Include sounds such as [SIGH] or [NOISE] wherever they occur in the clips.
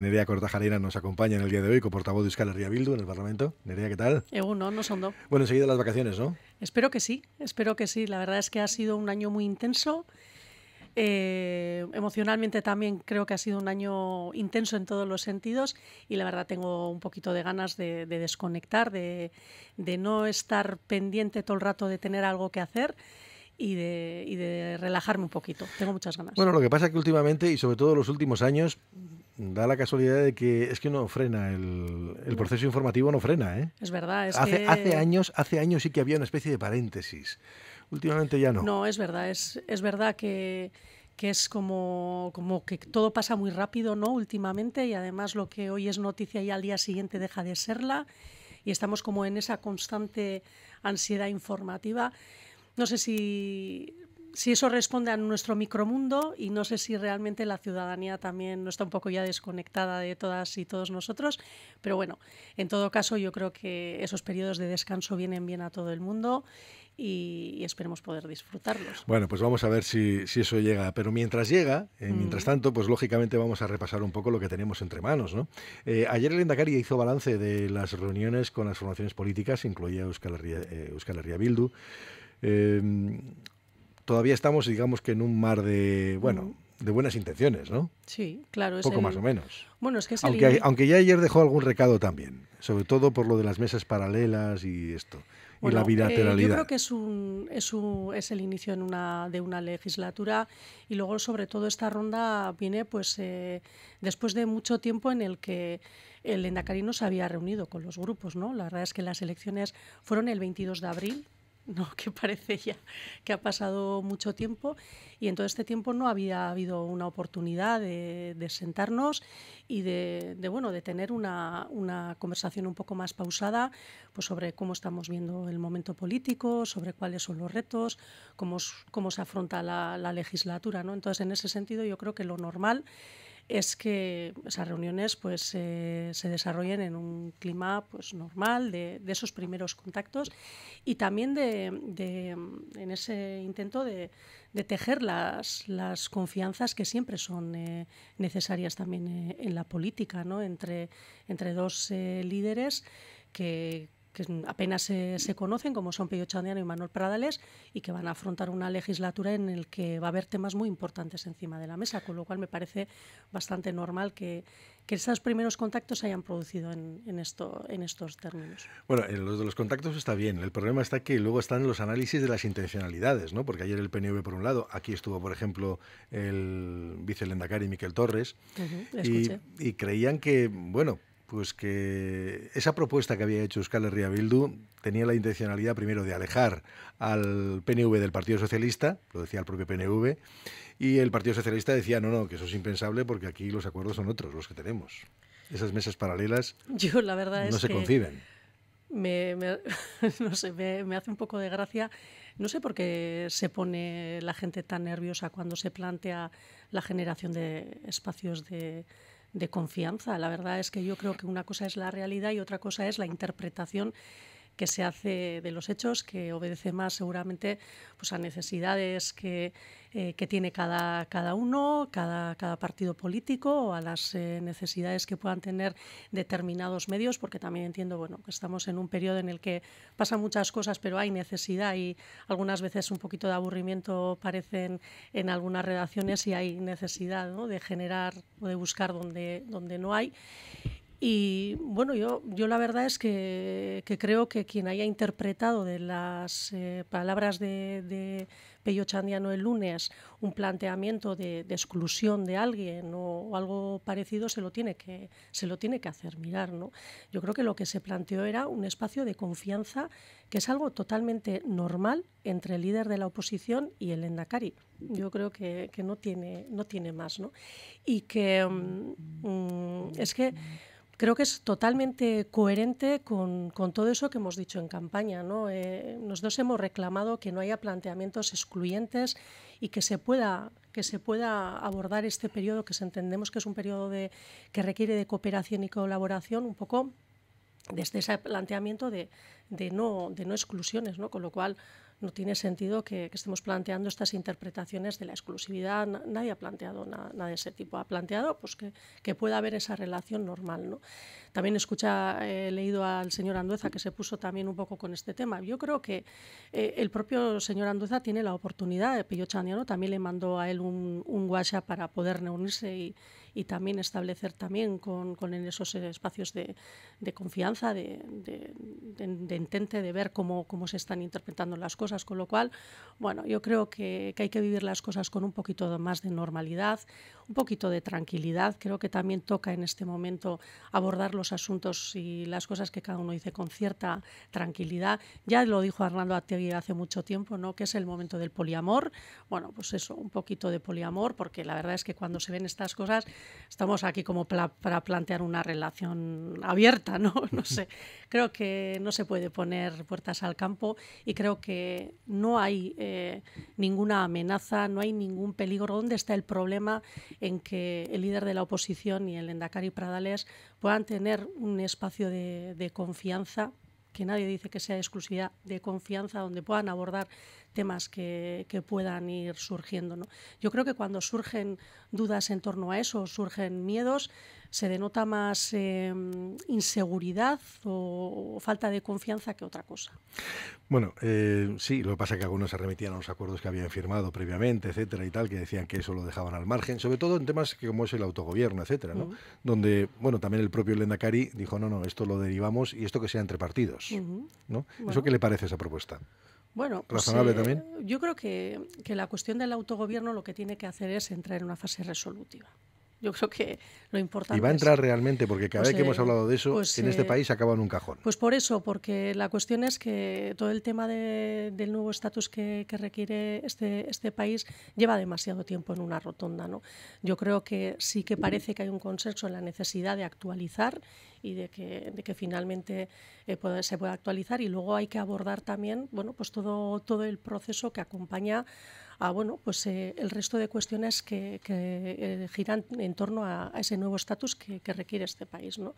Nerea Cortajarena nos acompaña en el día de hoy, con portavoz de Euskal Bildu en el Parlamento. Nerea, ¿qué tal? Eguno, no son dos. Bueno, enseguida las vacaciones, ¿no? Espero que sí, espero que sí. La verdad es que ha sido un año muy intenso. Eh, emocionalmente también creo que ha sido un año intenso en todos los sentidos y la verdad tengo un poquito de ganas de, desconectar, de, de no estar pendiente todo el rato de tener algo que hacer y de, relajarme un poquito. Tengo muchas ganas. Bueno, lo que pasa es que últimamente y sobre todo los últimos años da la casualidad de que es que no frena el, proceso informativo no frena ¿eh? es verdad hace, hace años hace años sí que había una especie de paréntesis últimamente ya no no es verdad es, es verdad que, que es como, como que todo pasa muy rápido, ¿no? Últimamente, y además lo que hoy es noticia y al día siguiente deja de serla, y estamos como en esa constante ansiedad informativa no sé si, eso responde a nuestro micromundo y no sé si realmente la ciudadanía también no está un poco ya desconectada de todas y todos nosotros, pero bueno, en todo caso yo creo que esos periodos de descanso vienen bien a todo el mundo y, esperemos poder disfrutarlos. Bueno, pues vamos a ver si, eso llega. Pero mientras llega, eh, mm. mientras tanto, pues lógicamente vamos a repasar un poco lo que tenemos entre manos. Eh, ayer el Endacari hizo balance de las reuniones con las formaciones políticas, incluía Euskal Herria eh, Bildu. Em, todavía estamos, digamos que en un mar de, bueno, mm. de buenas intenciones, ¿no? Sí, claro. Es Poco más o menos. Bueno, es que aunque, aunque ya ayer dejó algún recado también, sobre todo por lo de las mesas paralelas y esto. y la eh, bilateralidad. yo creo que es, es, el inicio en una, de una legislatura y luego, sobre todo, esta ronda viene pues eh, después de mucho tiempo en el que el Endacarino se había reunido con los grupos. ¿no? La verdad es que las elecciones fueron el 22 de abril no [LAUGHS] que parece ya que ha pasado mucho tiempo y en todo este tiempo no había habido una oportunidad de, sentarnos y de, bueno de tener una, conversación un poco más pausada pues sobre cómo estamos viendo el momento político sobre cuáles son los retos cómo, cómo se afronta la, legislatura ¿no? entonces en ese sentido yo creo que lo normal es que esas reuniones pues, eh, se desarrollen en un clima pues, normal de, esos primeros contactos y también en ese intento de, tejer las, las, confianzas que siempre son eh, necesarias también eh, en la política, ¿no? entre, entre dos líderes que, que apenas se, conocen, como son Pío Chandiano y Manuel Pradales, y que van a afrontar una legislatura en la que va a haber temas muy importantes encima de la mesa, con lo cual me parece bastante normal que, que esos primeros contactos se hayan producido en, esto, en estos términos. Bueno, en los de los contactos está bien, el problema está que luego están los análisis de las intencionalidades, ¿no? porque ayer el PNV por un lado, aquí estuvo por ejemplo el vicelendacari Miquel Torres, y, y creían que, bueno, pues que esa propuesta que había hecho Euskal Herria Bildu tenía la intencionalidad primero de alejar al PNV del Partido Socialista, lo decía el propio PNV, y el Partido Socialista decía, no, no, que eso es impensable porque aquí los acuerdos son otros, los que tenemos. Esas mesas paralelas no se conciben. no me hace un poco de gracia. No sé por qué se pone la gente tan nerviosa cuando se plantea la generación de espacios de de confianza. La verdad es que yo creo que una cosa es la realidad y otra cosa es la interpretación que se hace de los hechos, que obedece más seguramente pues, a necesidades que, eh, que tiene cada, cada uno, cada, cada partido político, o a las eh, necesidades que puedan tener determinados medios, porque también entiendo bueno, que estamos en un periodo en el que pasan muchas cosas, pero hay necesidad y algunas veces un poquito de aburrimiento parecen en algunas redacciones y hay necesidad de generar o de buscar donde, donde no hay. Y bueno, yo, yo la verdad es que, creo que quien haya interpretado de las eh, palabras de, de Pello Chandiano el lunes un planteamiento de, exclusión de alguien o, algo parecido se lo tiene que, se lo tiene que hacer mirar. ¿no? Yo creo que lo que se planteó era un espacio de confianza que es algo totalmente normal entre el líder de la oposición y el Endacari. Yo creo que, no, tiene, no tiene más. ¿no? Y que mm, mm, es que creo que es totalmente coherente con, todo eso que hemos dicho en campaña. ¿no? Eh, nosotros hemos reclamado que no haya planteamientos excluyentes y que se pueda, que se pueda abordar este periodo, que entendemos que es un periodo de, que requiere de cooperación y colaboración, un poco desde ese planteamiento de, de, no, de no exclusiones, ¿no? con lo cual no tiene sentido que, estemos planteando estas interpretaciones de la exclusividad. Nadie ha planteado nada de ese tipo. Ha planteado pues, que, que pueda haber esa relación normal. ¿no? También escucha, eh, he leído al señor Andueza que se puso también un poco con este tema. Yo creo que eh, el propio señor Andueza tiene la oportunidad, Pillo también le mandó a él un, un WhatsApp para poder reunirse y, y también establecer también con, con esos espacios de, de confianza, de, de, de, intente de ver cómo, cómo se están interpretando las cosas, con lo cual, bueno, yo creo que, que hay que vivir las cosas con un poquito más de normalidad, un poquito de tranquilidad, creo que también toca en este momento abordar los asuntos y las cosas que cada uno dice con cierta tranquilidad. Ya lo dijo Arnaldo Ategui hace mucho tiempo, ¿no? que es el momento del poliamor. Bueno, pues eso, un poquito de poliamor, porque la verdad es que cuando se ven estas cosas estamos aquí como para plantear una relación abierta, ¿no? [LAUGHS] No sé. Creo que no se puede poner puertas al campo y creo que no hay eh, ninguna amenaza, no hay ningún peligro. ¿Dónde está el problema en que el líder de la oposición y el Endacari Pradales puedan tener un espacio de confianza que nadie dice que sea exclusividad de confianza, donde puedan abordar temas que, puedan ir surgiendo. ¿no? Yo creo que cuando surgen dudas en torno a eso, surgen miedos, se denota más em, inseguridad o, falta de confianza que otra cosa. Bueno, eh, sí, lo que pasa es que algunos se remitían a los acuerdos que habían firmado previamente, etcétera y tal, que decían que eso lo dejaban al margen, sobre todo en temas que como es el autogobierno, etcétera, ¿no? Donde, bueno, también el propio Lendakari dijo, no, no, esto lo derivamos y esto que sea entre partidos, ¿no? ¿Eso qué le parece esa propuesta? Bueno, pues, eh, también. Yo creo que la cuestión del autogobierno lo que tiene que hacer es entrar en una fase resolutiva. Yo creo que lo importante. Y va a entrar realmente, porque cada pues, vez que hemos eh, hablado de eso, pues, en este eh, país acaba en un cajón. Pues por eso, porque la cuestión es que todo el tema de, del nuevo estatus que, requiere este, este país lleva demasiado tiempo en una rotonda. ¿no? Yo creo que sí que parece que hay un consenso en la necesidad de actualizar y de que, de que finalmente eh, se pueda actualizar. Y luego hay que abordar también bueno, pues todo, todo el proceso que acompaña bueno, pues, eh, el resto de cuestiones que, eh, giran en torno a, ese nuevo estatus que, requiere este país. ¿no?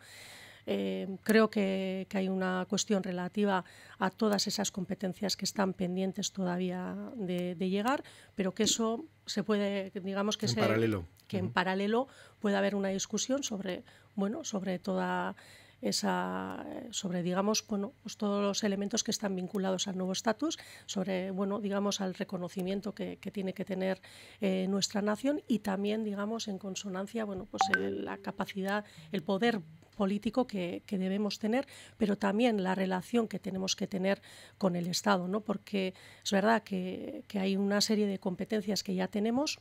Eh, creo que, hay una cuestión relativa a todas esas competencias que están pendientes todavía de, llegar, pero que eso se puede, digamos que en paralelo. que en paralelo puede haber una discusión sobre, bueno, sobre toda esa, eh, sobre digamos, pues todos los elementos que están vinculados al nuevo estatus, sobre bueno, digamos, al reconocimiento que, tiene que tener eh, nuestra nación y también, digamos, en consonancia, bueno, pues la capacidad, el poder político que, debemos tener, pero también la relación que tenemos que tener con el Estado, ¿no? Porque es verdad que hay una serie de competencias que ya tenemos,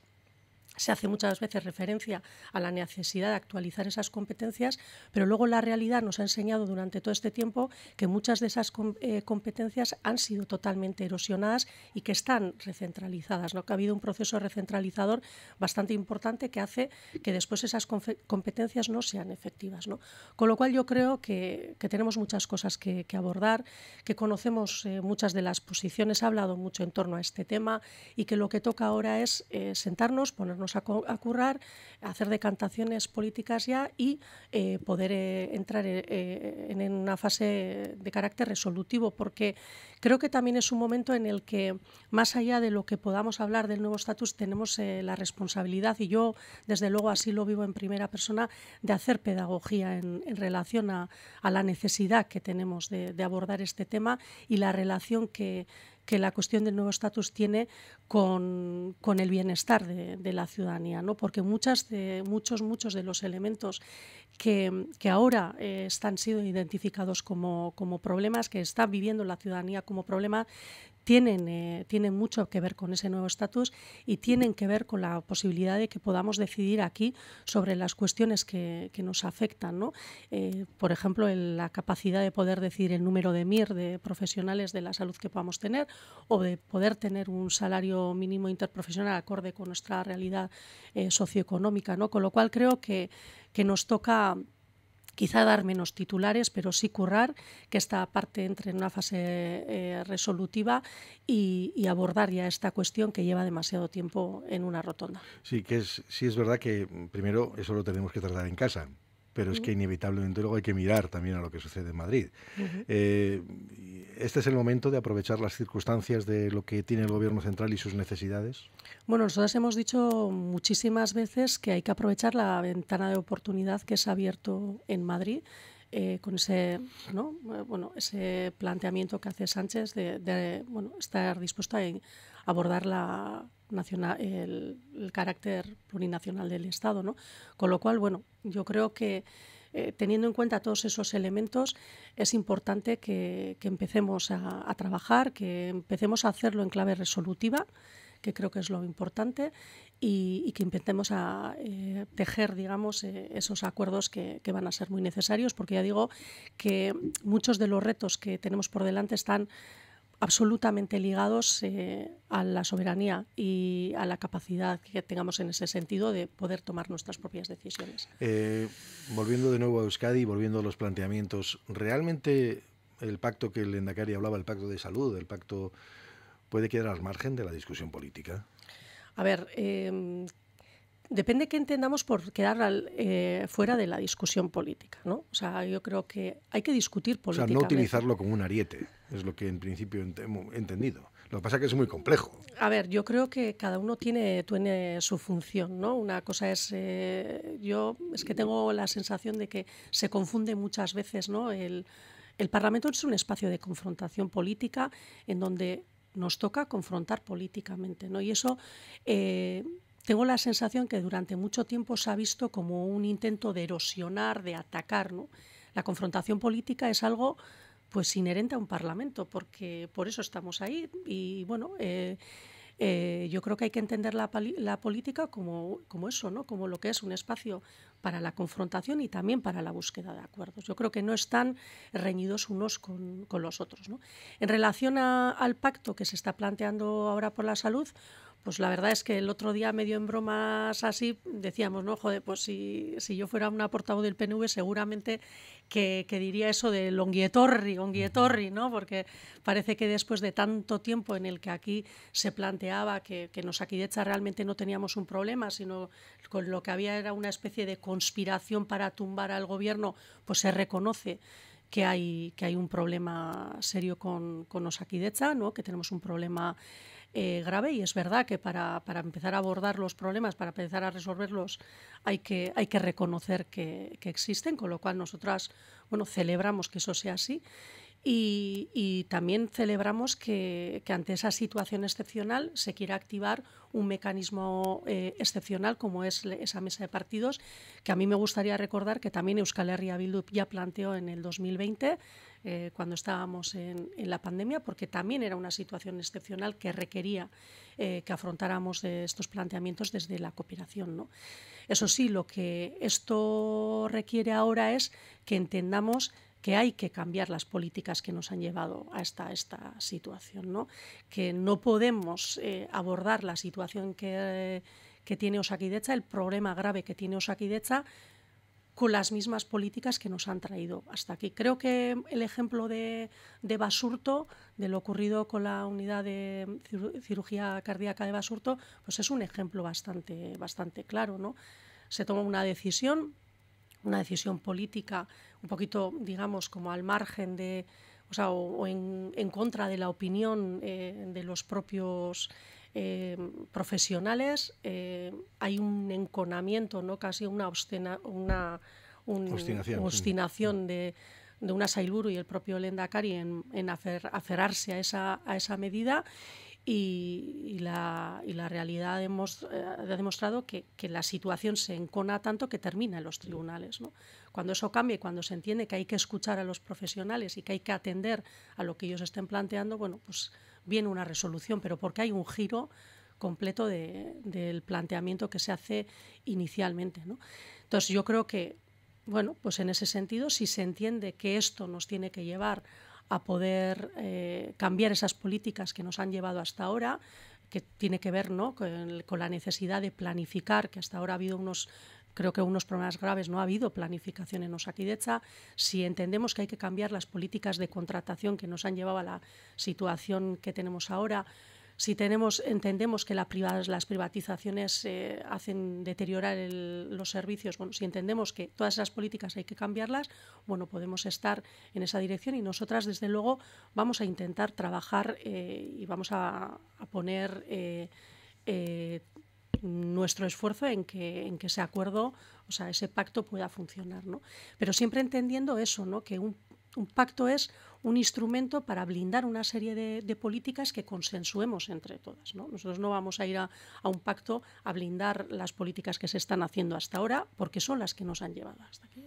se hace muchas veces referencia a la necesidad de actualizar esas competencias, pero luego la realidad nos ha enseñado durante todo este tiempo que muchas de esas eh, competencias han sido totalmente erosionadas y que están recentralizadas, que ha habido un proceso recentralizador bastante importante que hace que después esas competencias no sean efectivas. Con lo cual yo creo que, tenemos muchas cosas que, abordar, que conocemos eh, muchas de las posiciones, ha hablado mucho en torno a este tema y que lo que toca ahora es eh, sentarnos, ponernos a, currar, hacer decantaciones políticas ya y eh, poder eh, entrar eh, en, una fase de carácter resolutivo, porque creo que también es un momento en el que, más allá de lo que podamos hablar del nuevo estatus, tenemos la responsabilidad, y yo desde luego así lo vivo en primera persona, de hacer pedagogía en, relación a, la necesidad que tenemos de abordar este tema y la relación que, que la cuestión del nuevo estatus tiene con, el bienestar de, la ciudadanía, ¿no? porque muchas muchos, muchos de los elementos que, ahora eh, están siendo identificados como, como, problemas, que está viviendo la ciudadanía como problema, tienen, eh, tienen mucho que ver con ese nuevo estatus y tienen que ver con la posibilidad de que podamos decidir aquí sobre las cuestiones que, que nos afectan. ¿no? Eh, por ejemplo, la capacidad de poder decidir el número de MIR de profesionales de la salud que podamos tener o de poder tener un salario mínimo interprofesional acorde con nuestra realidad eh, socioeconómica. ¿no? Con lo cual creo que, que nos toca quizá dar menos titulares, pero sí currar, que esta parte entre en una fase eh, resolutiva y, abordar ya esta cuestión que lleva demasiado tiempo en una rotonda. Sí, que es, sí es verdad que mm, primero eso lo tenemos que tratar en casa pero es que inevitablemente luego hay que mirar también a lo que sucede en Madrid. Eh, ¿Este es el momento de aprovechar las circunstancias de lo que tiene el Gobierno central y sus necesidades? Bueno, nosotros hemos dicho muchísimas veces que hay que aprovechar la ventana de oportunidad que se ha abierto en Madrid. Eh, con ese, eh, bueno, ese planteamiento que hace Sánchez de, estar dispuesta a abordar la, nacional, el, carácter plurinacional del Estado. ¿no? Con lo cual, bueno, yo creo que eh, teniendo en cuenta todos esos elementos, es importante que, empecemos a, trabajar, que empecemos a hacerlo en clave resolutiva, que creo que es lo importante, y, que intentemos a, eh, tejer, digamos, eh, esos acuerdos que, van a ser muy necesarios, porque ya digo que muchos de los retos que tenemos por delante están absolutamente ligados eh, a la soberanía y a la capacidad que tengamos en ese sentido de poder tomar nuestras propias decisiones. Eh, volviendo de nuevo a Euskadi, volviendo a los planteamientos, ¿realmente el pacto que el Endacari hablaba, el pacto de salud, el pacto, puede quedar al margen de la discusión política? A ver, eh, Depende qué entendamos por quedar eh, fuera de la discusión política, ¿no? O sea, yo creo que hay que discutir políticamente. O sea, no utilizarlo como un ariete, es lo que en principio he entendido. Lo que pasa es que es muy complejo. A ver, yo creo que cada uno tiene, tiene su función, ¿no? Una cosa es, eh, yo es que tengo la sensación de que se confunde muchas veces, ¿no? El, Parlamento es un espacio de confrontación política en donde nos toca confrontar políticamente, ¿no? Y eso eh, tengo la sensación que durante mucho tiempo se ha visto como un intento de erosionar, de atacar. La confrontación política es algo pues inherente a un parlamento, porque por eso estamos ahí. Y bueno, eh, eh, yo creo que hay que entender la, política como, como eso, ¿no? como lo que es un espacio para la confrontación y también para la búsqueda de acuerdos. Yo creo que no están reñidos unos con, los otros. En relación al pacto que se está planteando ahora por la salud, pues la verdad es que el otro día, medio en bromas así, decíamos, ¿no? Joder, pues si, yo fuera un portavoz del PNV, seguramente que, diría eso de onguietorri, onguietorri, ¿no? Porque parece que después de tanto tiempo en el que aquí se planteaba que, que en Osakidecha realmente no teníamos un problema, sino con lo que había era una especie de conspiración para tumbar al gobierno, pues se reconoce que hay, que hay un problema serio con, con Osakidecha, ¿no? Que tenemos un problema eh, grave y es verdad que para, empezar a abordar los problemas, para empezar a resolverlos, hay que, hay que reconocer que, existen, con lo cual nosotras bueno, celebramos que eso sea así. Y, también celebramos que, ante esa situación excepcional se quiera activar un mecanismo eh, excepcional como es esa mesa de partidos, que a mí me gustaría recordar que también Euskal Herria Bildu ya planteó en el 2020 eh, cuando estábamos en, la pandemia, porque también era una situación excepcional que requería eh, que afrontáramos eh, estos planteamientos desde la cooperación. ¿no? Eso sí, lo que esto requiere ahora es que entendamos que hay que cambiar las políticas que nos han llevado a esta situación, ¿no? que no podemos abordar la situación que, que tiene Osakidecha, el problema grave que tiene Osakidecha, con las mismas políticas que nos han traído hasta aquí. Creo que el ejemplo de, Basurto, de lo ocurrido con la unidad de cirugía cardíaca de Basurto, pues es un ejemplo bastante, bastante claro. ¿no? Se toma una decisión, una decisión política, un poquito, digamos, como al margen de, o sea, o, en, contra de la opinión eh, de los propios eh, profesionales, eh, hay un enconamiento, ¿no? casi una, una obstinación, de, de una Sailuru y el propio Lendakari en, en a esa, medida. Y, la, realidad eh, ha demostrado que, la situación se encona tanto que termina en los tribunales. Cuando eso cambie, cuando se entiende que hay que escuchar a los profesionales y que hay que atender a lo que ellos estén planteando, bueno, pues viene una resolución, pero porque hay un giro completo del planteamiento que se hace inicialmente. ¿no? Entonces yo creo que, bueno, pues en ese sentido, si se entiende que esto nos tiene que llevar a poder eh, cambiar esas políticas que nos han llevado hasta ahora, que tiene que ver ¿no? con, la necesidad de planificar, que hasta ahora ha habido unos creo que unos problemas graves no ha habido planificación en Osakidecha. Si entendemos que hay que cambiar las políticas de contratación que nos han llevado a la situación que tenemos ahora, si tenemos, entendemos que las privatizaciones eh, hacen deteriorar los servicios, bueno, si entendemos que todas esas políticas hay que cambiarlas, bueno, podemos estar en esa dirección y nosotras, desde luego, vamos a intentar trabajar eh, y vamos a, poner eh, nuestro esfuerzo en que, en que ese acuerdo, o sea, ese pacto pueda funcionar. Pero siempre entendiendo eso, ¿no? que un, pacto es un instrumento para blindar una serie de, políticas que consensuemos entre todas. Nosotros no vamos a ir a, un pacto a blindar las políticas que se están haciendo hasta ahora, porque son las que nos han llevado hasta aquí.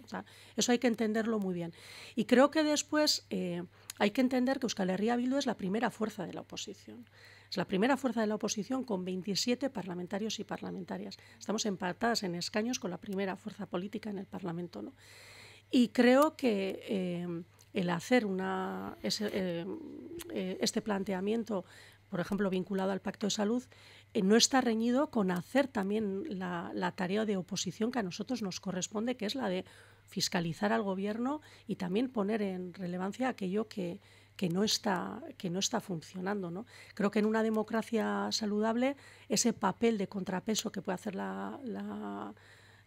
eso hay que entenderlo muy bien. Y creo que después eh, hay que entender que Euskal Herria Bildu es la primera fuerza de la oposición. Es la primera fuerza de la oposición con 27 parlamentarios y parlamentarias. Estamos empatadas en escaños con la primera fuerza política en el Parlamento. ¿no? Y creo que eh, el hacer una, eh, eh, este planteamiento, por ejemplo, vinculado al Pacto de Salud, no está reñido con hacer también la tarea de oposición que a nosotros nos corresponde, que es la de fiscalizar al Gobierno y también poner en relevancia aquello que, que no está, que no está funcionando. ¿no? Creo que en una democracia saludable ese papel de contrapeso que puede hacer la,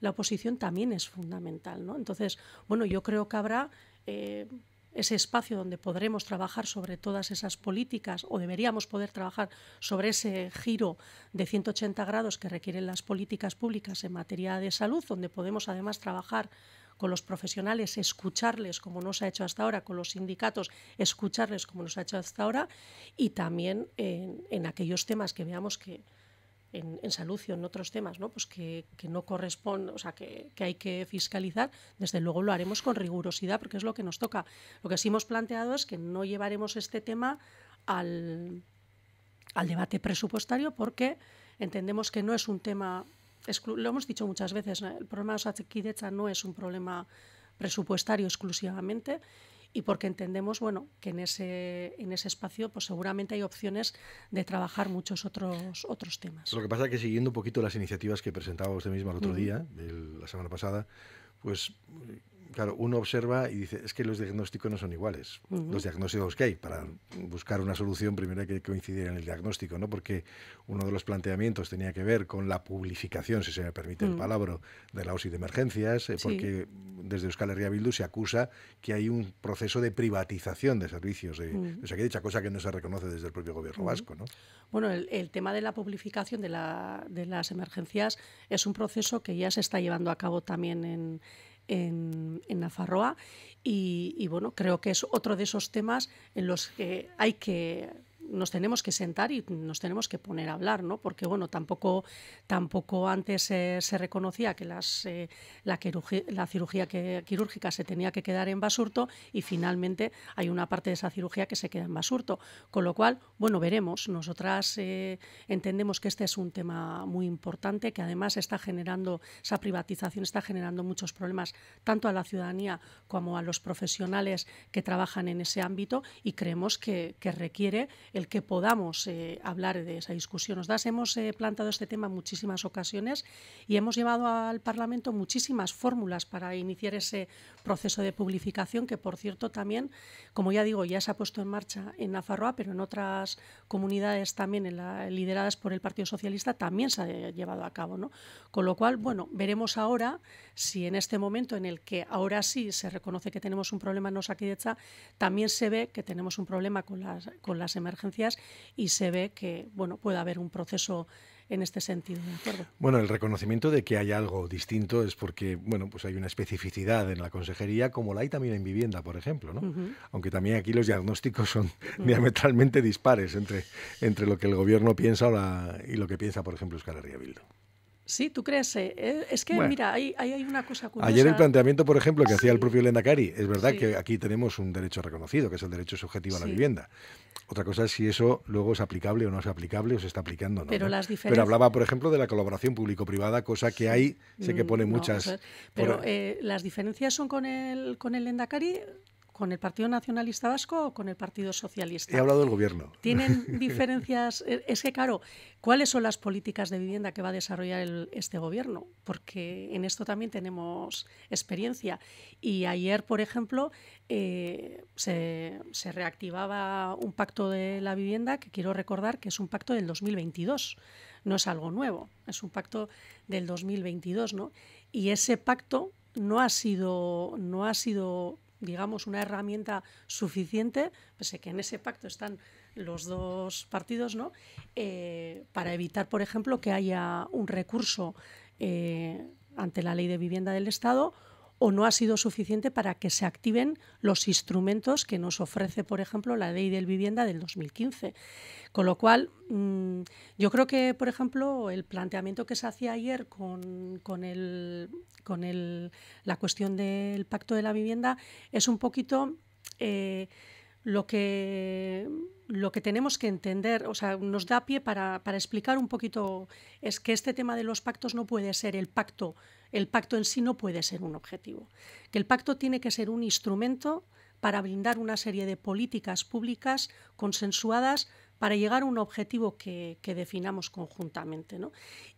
oposición también es fundamental. Entonces, bueno, yo creo que habrá... Eh, ese espacio donde podremos trabajar sobre todas esas políticas o deberíamos poder trabajar sobre ese giro de 180 grados que requieren las políticas públicas en materia de salud, donde podemos además trabajar con los profesionales, escucharles como no se ha hecho hasta ahora, con los sindicatos, escucharles como no se ha hecho hasta ahora y también en, aquellos temas que veamos que en, en salud y en otros temas, ¿no? Pues que, no corresponde, o sea, que, hay que fiscalizar, desde luego lo haremos con rigurosidad porque es lo que nos toca. Lo que sí hemos planteado es que no llevaremos este tema al, al debate presupuestario porque entendemos que no es un tema lo hemos dicho muchas veces, el problema de Osakidecha no es un problema presupuestario exclusivamente y porque entendemos bueno que en ese en ese espacio pues seguramente hay opciones de trabajar muchos otros otros temas lo que pasa es que siguiendo un poquito las iniciativas que presentaba usted misma el otro día la semana pasada pues claro, uno observa y dice, es que los diagnósticos no son iguales. Los diagnósticos que hay, para buscar una solución primero hay que coincidir en el diagnóstico, ¿no? Porque uno de los planteamientos tenía que ver con la publicación, si se me permite el mm. palabra, de la OSI de emergencias, eh, porque desde Euskal Herria Bildu se acusa que hay un proceso de privatización de servicios mm. o sea, que dicha cosa que no se reconoce desde el propio gobierno vasco, ¿no? Bueno, el, tema de la publicación de, de las emergencias es un proceso que ya se está llevando a cabo también en en, Nafarroa y, bueno, creo que es otro de esos temas en los que hay que nos tenemos que sentar y nos tenemos que poner a hablar, ¿no? Porque bueno, tampoco, tampoco antes eh, se reconocía que las, eh, la, la cirugía quirúrgica se tenía que quedar en basurto y finalmente hay una parte de esa cirugía que se queda en basurto. Con lo cual, bueno, veremos. Nosotras eh, entendemos que este es un tema muy importante, que además está generando, esa privatización está generando muchos problemas tanto a la ciudadanía como a los profesionales que trabajan en ese ámbito y creemos que, que requiere el que podamos eh, hablar de esa discusión. Nos das, hemos eh, planteado este tema en muchísimas ocasiones y hemos llevado al Parlamento muchísimas fórmulas para iniciar ese proceso de publicación que, por cierto, también, como ya digo, ya se ha puesto en marcha en Nafarroa, pero en otras comunidades también lideradas por el Partido Socialista también se ha llevado a cabo. ¿no? Con lo cual, bueno, veremos ahora si en este momento en el que ahora sí se reconoce que tenemos un problema en Osakidecha, también se ve que tenemos un problema con las, con las emergencias y se ve que bueno, puede haber un proceso en este sentido. acuerdo? Bueno, el reconocimiento de que hay algo distinto es porque, bueno, pues hay una especificidad en la consejería, como la hay también en vivienda, por ejemplo, ¿no? Aunque también aquí los diagnósticos son diametralmente dispares entre, entre lo que el gobierno piensa y lo que piensa, por ejemplo, Euskal Herria Sí, tú crees. Eh, eh, es que, mira, hay, hay, una cosa curiosa. Ayer el planteamiento, por ejemplo, que hacía el propio Lendakari, es verdad que aquí tenemos un derecho reconocido, que es el derecho subjetivo a la vivienda. Otra cosa es si eso luego es aplicable o no es aplicable o se está aplicando. ¿no? Pero, las pero hablaba, por ejemplo, de la colaboración público-privada, cosa que hay, sé que pone mm, muchas. Pero eh, las diferencias son con el, con el ¿Con el Partido Nacionalista Vasco o con el Partido Socialista? He hablado del gobierno. ¿Tienen [LAUGHS] diferencias? es que, claro, ¿cuáles son las políticas de vivienda que va a desarrollar este gobierno? Porque en esto también tenemos experiencia. Y ayer, por ejemplo, eh, se, reactivaba un pacto de la vivienda que quiero recordar que es un pacto del 2022 no es algo nuevo, es un pacto del 2022, ¿no? Y ese pacto no ha sido, no ha sido digamos, una herramienta suficiente, pese que en ese pacto están los dos partidos, ¿no? Eh, para evitar, por ejemplo, que haya un recurso eh, ante la ley de vivienda del Estado o no ha sido suficiente para que se activen los instrumentos que nos ofrece, por ejemplo, la ley del vivienda del 2015. Con lo cual, mm, yo creo que, por ejemplo, el planteamiento que se hacía ayer con, con la cuestión del pacto de la vivienda es un poquito... Eh, lo que, lo que tenemos que entender, o sea, nos da pie para, para, explicar un poquito, es que este tema de los pactos no puede ser el pacto el pacto en sí no puede ser un objetivo, que el pacto tiene que ser un instrumento para brindar una serie de políticas públicas consensuadas para llegar a un objetivo que, definamos conjuntamente.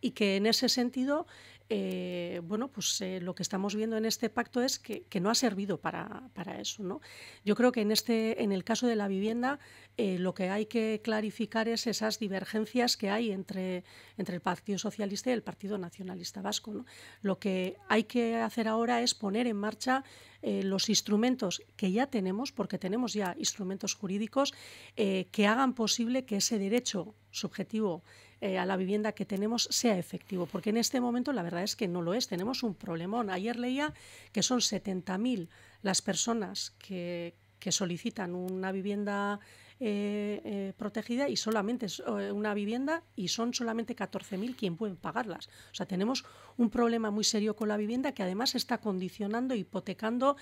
Y que en ese sentido eh, bueno, pues eh, lo que estamos viendo en este pacto es que, no ha servido para, eso. ¿no? Yo creo que en, este, en el caso de la vivienda eh, lo que hay que clarificar es esas divergencias que hay entre, entre el Partido Socialista y el Partido Nacionalista Vasco. Lo que hay que hacer ahora es poner en marcha los instrumentos que ya tenemos, porque tenemos ya instrumentos jurídicos que hagan posible que ese derecho subjetivo eh, a la vivienda que tenemos sea efectivo, porque en este momento la verdad es que no lo es. Tenemos un problemón. Ayer leía que son 70.000 las personas que, solicitan una vivienda eh, eh, protegida y solamente una vivienda y son solamente 14.000 quien pueden pagarlas. O sea, tenemos un problema muy serio con la vivienda que además está condicionando, hipotecando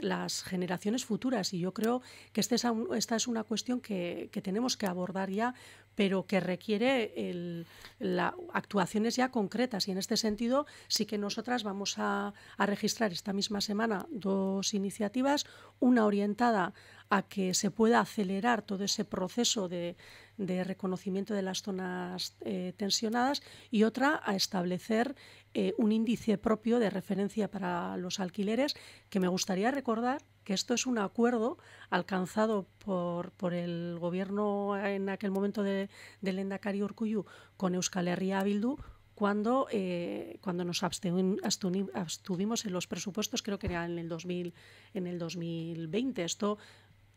las generaciones futuras y yo creo que este esta es una cuestión que, que, tenemos que abordar ya pero que requiere actuaciones ya concretas. Y en este sentido, sí que nosotras vamos a, registrar esta misma semana dos iniciativas, una orientada a que se pueda acelerar todo ese proceso de, reconocimiento de las zonas eh, tensionadas y otra a establecer eh, un índice propio de referencia para los alquileres que me gustaría recordar que esto es un acuerdo alcanzado por, por el gobierno en aquel momento de, del Endacari Urcuyu con Euskal Herria Bildu cuando, eh, cuando nos abstuvimos en los presupuestos, creo que era en el, 2000, en el 2020. Esto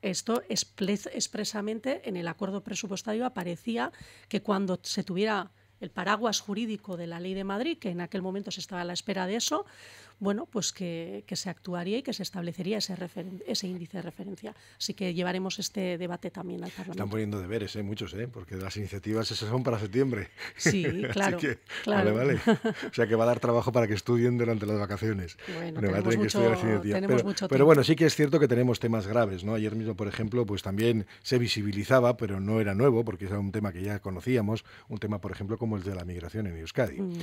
esto expresamente en el acuerdo presupuestario aparecía que cuando se tuviera el paraguas jurídico de la ley de Madrid, que en aquel momento se estaba a la espera de eso, bueno, pues que, se actuaría y que se establecería ese, índice de referencia. Así que llevaremos este debate también al Parlamento. Están poniendo deberes, ¿eh? muchos, ¿eh? porque las iniciativas esas son para septiembre. Sí, [LAUGHS] claro. Vale, [LAUGHS] O sea que va a dar trabajo para que estudien durante las vacaciones. Bueno, tenemos, mucho, pero, bueno, sí que es cierto que tenemos temas graves, ¿no? Ayer mismo, por ejemplo, pues también se visibilizaba, pero no era nuevo, porque era un tema que ya conocíamos, un tema, por ejemplo, como el de la migración en Euskadi. Mm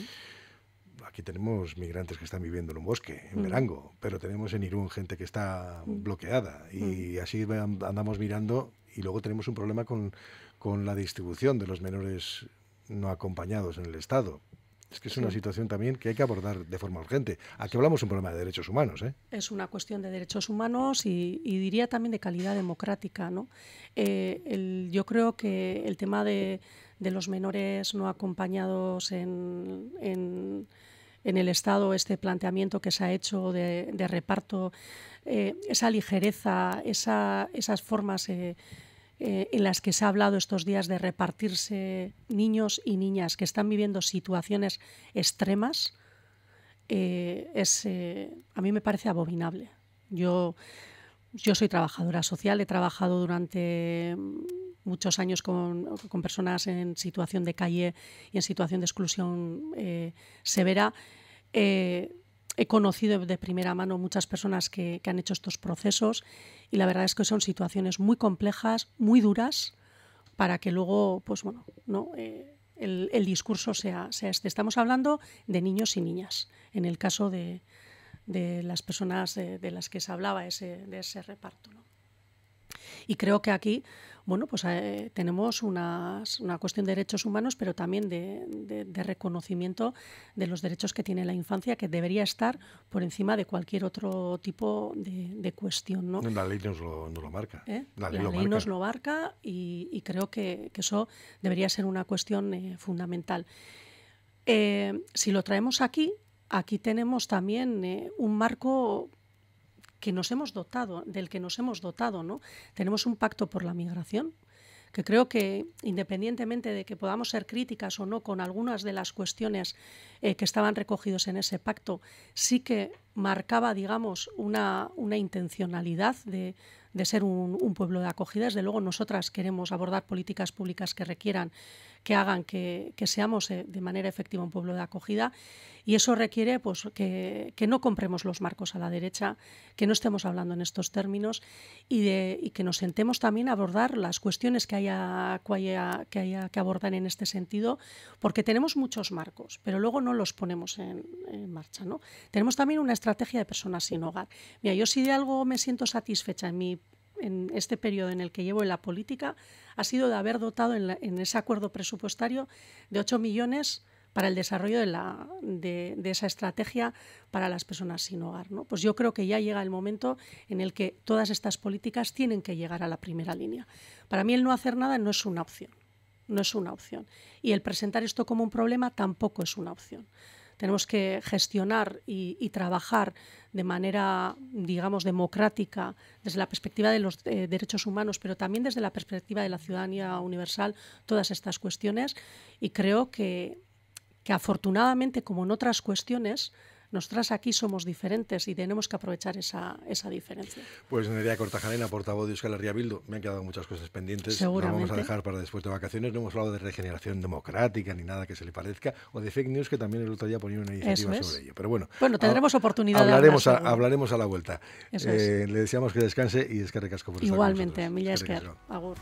aquí tenemos migrantes que están viviendo en un bosque, en Verango, mm. pero tenemos en Irún gente que está mm. bloqueada y mm. así andamos mirando y luego tenemos un problema con, la distribución de los menores no acompañados en el Estado. Es que es una situación también que hay que abordar de forma urgente. Aquí hablamos un problema de derechos humanos. ¿eh? Es una cuestión de derechos humanos y, diría también de calidad democrática. Eh, yo creo que el tema de, los menores no acompañados en en el Estado este planteamiento que se ha hecho de, reparto, eh, esa ligereza, esas formas eh, eh, en las que se ha hablado estos días de repartirse niños y niñas que están viviendo situaciones extremas, a mí me parece abominable. yo soy trabajadora social, he trabajado durante muchos años con, personas en situación de calle y en situación de exclusión eh, severa. Eh, he conocido de primera mano muchas personas que, han hecho estos procesos y la verdad es que son situaciones muy complejas, muy duras, para que luego, pues bueno, no, eh, el, discurso sea, este. Estamos hablando de niños y niñas, en el caso de, las personas de, las que se hablaba ese, de ese reparto. Y creo que aquí, bueno, pues eh, tenemos una cuestión de derechos humanos, pero también de, reconocimiento de los derechos que tiene la infancia, que debería estar por encima de cualquier otro tipo de, cuestión. La ley nos lo, marca. ¿Eh? La ley, nos lo marca y, creo que, eso debería ser una cuestión eh, fundamental. si lo traemos aquí, aquí tenemos también un marco que nos hemos dotado, del que nos hemos dotado, ¿no? Tenemos un pacto por la migración que creo que independientemente de que podamos ser críticas o no con algunas de las cuestiones eh, que estaban recogidos en ese pacto, sí que marcaba, digamos, una, una intencionalidad de, de ser un, pueblo de acogida. Desde luego, nosotras queremos abordar políticas públicas que requieran, que hagan que, que seamos eh, de manera efectiva un pueblo de acogida. Y eso requiere pues, que, que, no compremos los marcos a la derecha, que no estemos hablando en estos términos y, de, y que nos sentemos también a abordar las cuestiones que haya, que haya, que abordar en este sentido, porque tenemos muchos marcos, pero luego no los ponemos en, en marcha. ¿no? Tenemos también una estrategia de personas sin hogar. Mira, yo si de algo me siento satisfecha en en este periodo en el que llevo en la política ha sido de haber dotado en, ese acuerdo presupuestario de 8 millones para el desarrollo de, la, de, esa estrategia para las personas sin hogar. ¿no? Pues yo creo que ya llega el momento en el que todas estas políticas tienen que llegar a la primera línea. Para mí el no hacer nada no es una opción, no es una opción. Y el presentar esto como un problema tampoco es una opción tenemos que gestionar y, trabajar de manera, digamos, democrática, desde la perspectiva de los eh, derechos humanos, pero también desde la perspectiva de la ciudadanía universal, todas estas cuestiones. Y creo que, que afortunadamente, como en otras cuestiones, nosotras aquí somos diferentes y tenemos que aprovechar esa, esa diferencia. Pues Nerea Cortajarena, portavoz de Euskal Herria me han quedado muchas cosas pendientes. Seguramente. Las vamos a dejar para después de vacaciones. No hemos hablado de regeneración democrática ni nada que se le parezca, o de fake news, que también el otro día ponía una iniciativa sobre ello. Pero bueno. Bueno, tendremos oportunidad hablaremos de hablar, a, Hablaremos a la vuelta. Eh, le deseamos que descanse y es que por Igualmente, Milla Agur.